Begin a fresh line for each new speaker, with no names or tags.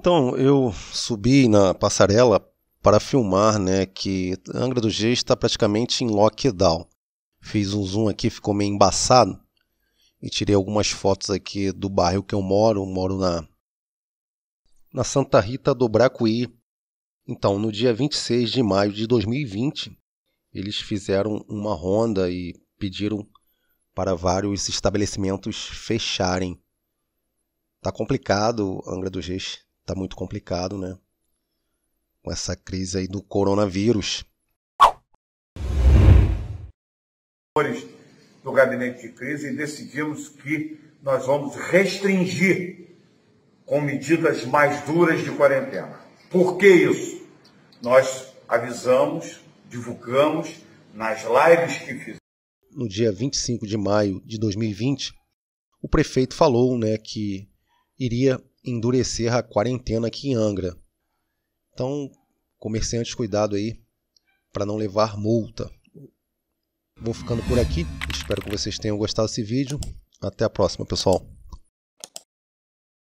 Então, eu subi na passarela para filmar, né, que Angra do G está praticamente em lockdown. Fiz um zoom aqui, ficou meio embaçado e tirei algumas fotos aqui do bairro que eu moro, moro na na Santa Rita do Bracuí. Então, no dia 26 de maio de 2020, eles fizeram uma ronda e pediram para vários estabelecimentos fecharem. Tá complicado, Angra do Reis tá muito complicado, né? Com essa crise aí do coronavírus.
Do gabinete de crise e decidimos que nós vamos restringir com medidas mais duras de quarentena. Por que isso? Nós avisamos, divulgamos nas lives que fizemos.
No dia 25 de maio de 2020, o prefeito falou né, que iria endurecer a quarentena aqui em Angra. Então, comerciantes, cuidado aí para não levar multa. Vou ficando por aqui. Espero que vocês tenham gostado desse vídeo. Até a próxima, pessoal.